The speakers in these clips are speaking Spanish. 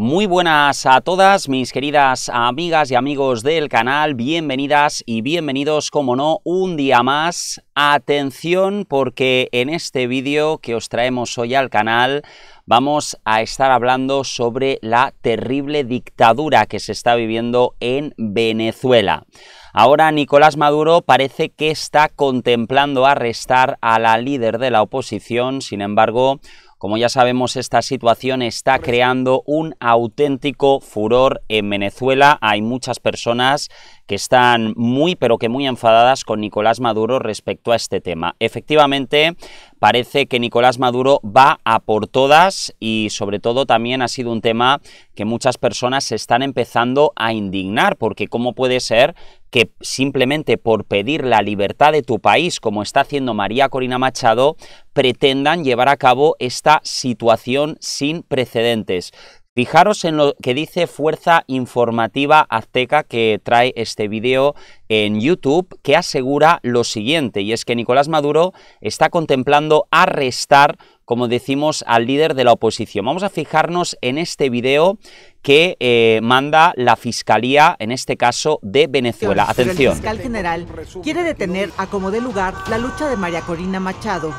Muy buenas a todas mis queridas amigas y amigos del canal, bienvenidas y bienvenidos, como no, un día más. Atención porque en este vídeo que os traemos hoy al canal vamos a estar hablando sobre la terrible dictadura que se está viviendo en Venezuela. Ahora Nicolás Maduro parece que está contemplando arrestar a la líder de la oposición, sin embargo, como ya sabemos, esta situación está creando un auténtico furor en Venezuela. Hay muchas personas que están muy, pero que muy enfadadas con Nicolás Maduro respecto a este tema. Efectivamente, parece que Nicolás Maduro va a por todas y sobre todo también ha sido un tema que muchas personas se están empezando a indignar, porque ¿cómo puede ser que simplemente por pedir la libertad de tu país, como está haciendo María Corina Machado, pretendan llevar a cabo esta situación sin precedentes. Fijaros en lo que dice Fuerza Informativa Azteca que trae este video en YouTube que asegura lo siguiente y es que Nicolás Maduro está contemplando arrestar como decimos, al líder de la oposición. Vamos a fijarnos en este video que eh, manda la Fiscalía, en este caso, de Venezuela. Atención. El fiscal general quiere detener a como de lugar la lucha de María Corina Machado.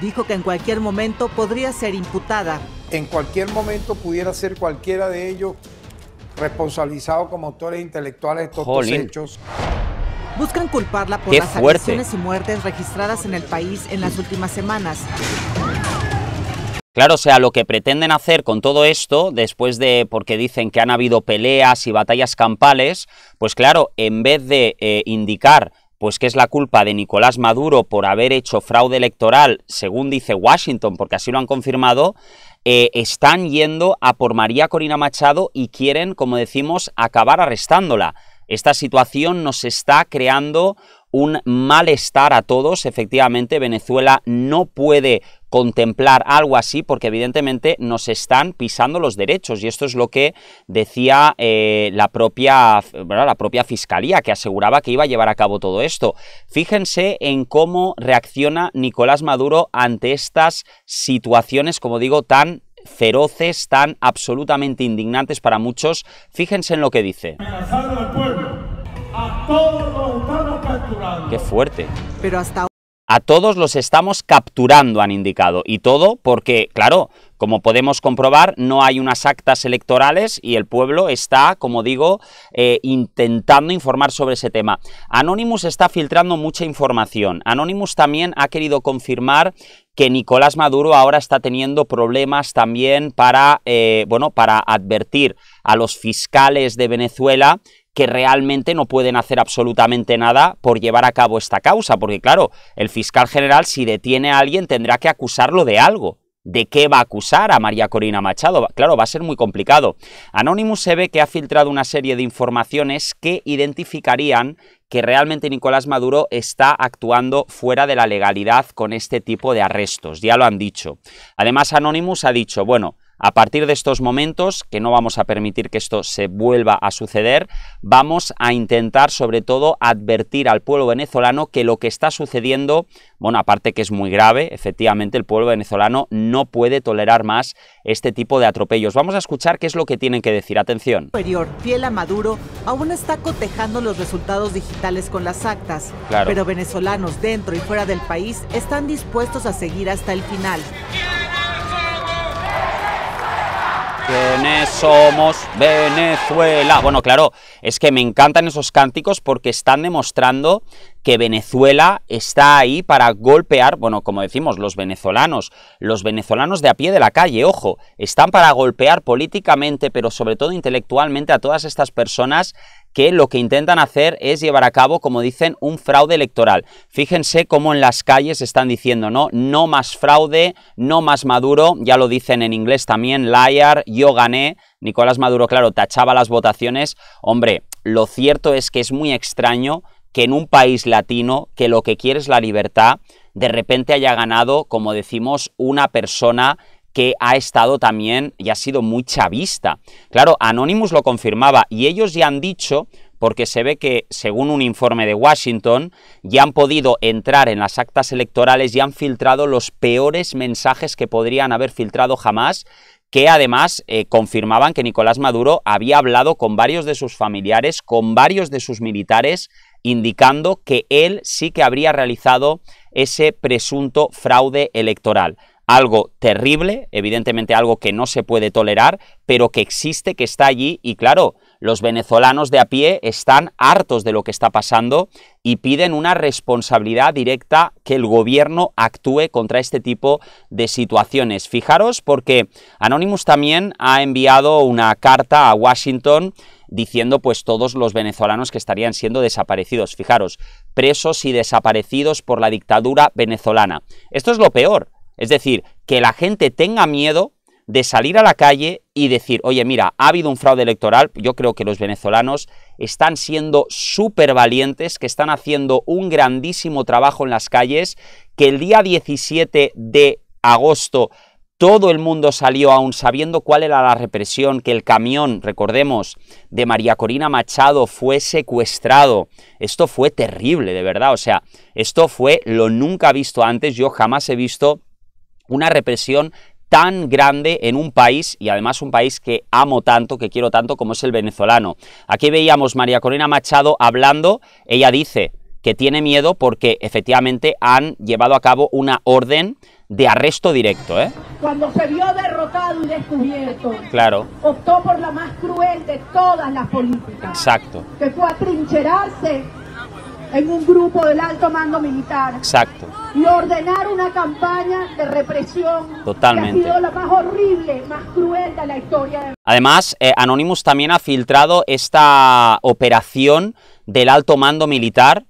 Dijo que en cualquier momento podría ser imputada en cualquier momento pudiera ser cualquiera de ellos responsabilizado como autores intelectuales de estos hechos. Buscan culparla por las agresiones y muertes registradas en el país en las últimas semanas. Claro, o sea, lo que pretenden hacer con todo esto, después de, porque dicen que han habido peleas y batallas campales, pues claro, en vez de eh, indicar pues que es la culpa de Nicolás Maduro por haber hecho fraude electoral, según dice Washington, porque así lo han confirmado, eh, están yendo a por María Corina Machado y quieren, como decimos, acabar arrestándola. Esta situación nos está creando un malestar a todos. Efectivamente, Venezuela no puede contemplar algo así porque evidentemente nos están pisando los derechos y esto es lo que decía eh, la, propia, la propia Fiscalía que aseguraba que iba a llevar a cabo todo esto. Fíjense en cómo reacciona Nicolás Maduro ante estas situaciones, como digo, tan feroces, tan absolutamente indignantes para muchos. Fíjense en lo que dice. Qué fuerte. Pero hasta a todos los estamos capturando, han indicado. Y todo porque, claro, como podemos comprobar, no hay unas actas electorales y el pueblo está, como digo, eh, intentando informar sobre ese tema. Anonymous está filtrando mucha información. Anonymous también ha querido confirmar que Nicolás Maduro ahora está teniendo problemas también para, eh, bueno, para advertir a los fiscales de Venezuela que realmente no pueden hacer absolutamente nada por llevar a cabo esta causa, porque claro, el fiscal general si detiene a alguien tendrá que acusarlo de algo. ¿De qué va a acusar a María Corina Machado? Claro, va a ser muy complicado. Anonymous se ve que ha filtrado una serie de informaciones que identificarían que realmente Nicolás Maduro está actuando fuera de la legalidad con este tipo de arrestos, ya lo han dicho. Además, Anonymous ha dicho, bueno, a partir de estos momentos, que no vamos a permitir que esto se vuelva a suceder, vamos a intentar sobre todo advertir al pueblo venezolano que lo que está sucediendo, bueno, aparte que es muy grave, efectivamente el pueblo venezolano no puede tolerar más este tipo de atropellos. Vamos a escuchar qué es lo que tienen que decir. Atención. Superior, fiel a Maduro, aún está cotejando los resultados digitales con las actas, pero venezolanos dentro y fuera del país están dispuestos a seguir hasta el final. ¿Quiénes somos? Venezuela. Bueno, claro, es que me encantan esos cánticos porque están demostrando que Venezuela está ahí para golpear, bueno, como decimos, los venezolanos, los venezolanos de a pie de la calle, ojo, están para golpear políticamente, pero sobre todo intelectualmente a todas estas personas que lo que intentan hacer es llevar a cabo, como dicen, un fraude electoral. Fíjense cómo en las calles están diciendo, ¿no? No más fraude, no más Maduro, ya lo dicen en inglés también, liar, yo gané. Nicolás Maduro, claro, tachaba las votaciones. Hombre, lo cierto es que es muy extraño que en un país latino, que lo que quiere es la libertad, de repente haya ganado, como decimos, una persona que ha estado también y ha sido muy chavista. Claro, Anonymous lo confirmaba y ellos ya han dicho, porque se ve que, según un informe de Washington, ya han podido entrar en las actas electorales y han filtrado los peores mensajes que podrían haber filtrado jamás, que además eh, confirmaban que Nicolás Maduro había hablado con varios de sus familiares, con varios de sus militares, indicando que él sí que habría realizado ese presunto fraude electoral algo terrible, evidentemente algo que no se puede tolerar, pero que existe, que está allí y claro, los venezolanos de a pie están hartos de lo que está pasando y piden una responsabilidad directa que el gobierno actúe contra este tipo de situaciones. Fijaros porque Anonymous también ha enviado una carta a Washington diciendo pues todos los venezolanos que estarían siendo desaparecidos. Fijaros, presos y desaparecidos por la dictadura venezolana. Esto es lo peor. Es decir, que la gente tenga miedo de salir a la calle y decir, oye, mira, ha habido un fraude electoral, yo creo que los venezolanos están siendo súper valientes, que están haciendo un grandísimo trabajo en las calles, que el día 17 de agosto todo el mundo salió aún sabiendo cuál era la represión, que el camión, recordemos, de María Corina Machado fue secuestrado. Esto fue terrible, de verdad. O sea, esto fue lo nunca visto antes. Yo jamás he visto una represión tan grande en un país, y además un país que amo tanto, que quiero tanto, como es el venezolano. Aquí veíamos María Corina Machado hablando, ella dice que tiene miedo porque efectivamente han llevado a cabo una orden de arresto directo. ¿eh? Cuando se vio derrotado y descubierto, claro. optó por la más cruel de todas las políticas, Exacto. que fue atrincherarse en un grupo del alto mando militar. Exacto. Y ordenar una campaña de represión Totalmente. ha sido la más horrible, más cruel de la historia. Además, eh, Anonymous también ha filtrado esta operación del alto mando militar.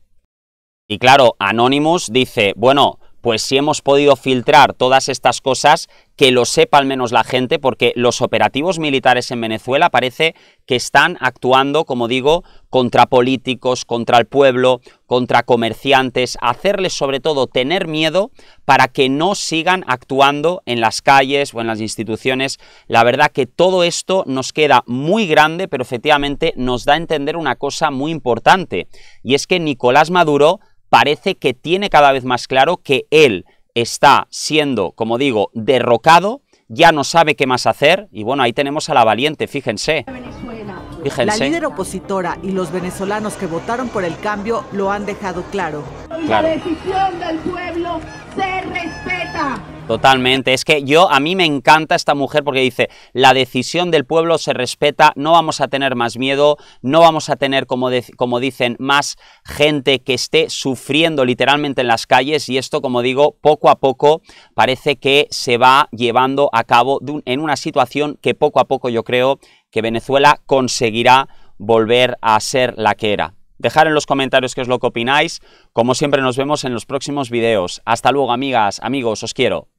Y claro, Anonymous dice, bueno, pues si hemos podido filtrar todas estas cosas, que lo sepa al menos la gente, porque los operativos militares en Venezuela parece que están actuando, como digo, contra políticos, contra el pueblo, contra comerciantes, hacerles sobre todo tener miedo para que no sigan actuando en las calles o en las instituciones. La verdad que todo esto nos queda muy grande, pero efectivamente nos da a entender una cosa muy importante, y es que Nicolás Maduro parece que tiene cada vez más claro que él está siendo, como digo, derrocado, ya no sabe qué más hacer, y bueno, ahí tenemos a la valiente, fíjense. La líder opositora y los venezolanos que votaron por el cambio lo han dejado claro. La decisión del pueblo se respeta. Totalmente. Es que yo, a mí me encanta esta mujer porque dice, la decisión del pueblo se respeta, no vamos a tener más miedo, no vamos a tener, como, como dicen, más gente que esté sufriendo literalmente en las calles y esto, como digo, poco a poco parece que se va llevando a cabo en una situación que poco a poco yo creo que Venezuela conseguirá volver a ser la que era. Dejar en los comentarios qué os lo que opináis. Como siempre nos vemos en los próximos vídeos Hasta luego amigas, amigos, os quiero.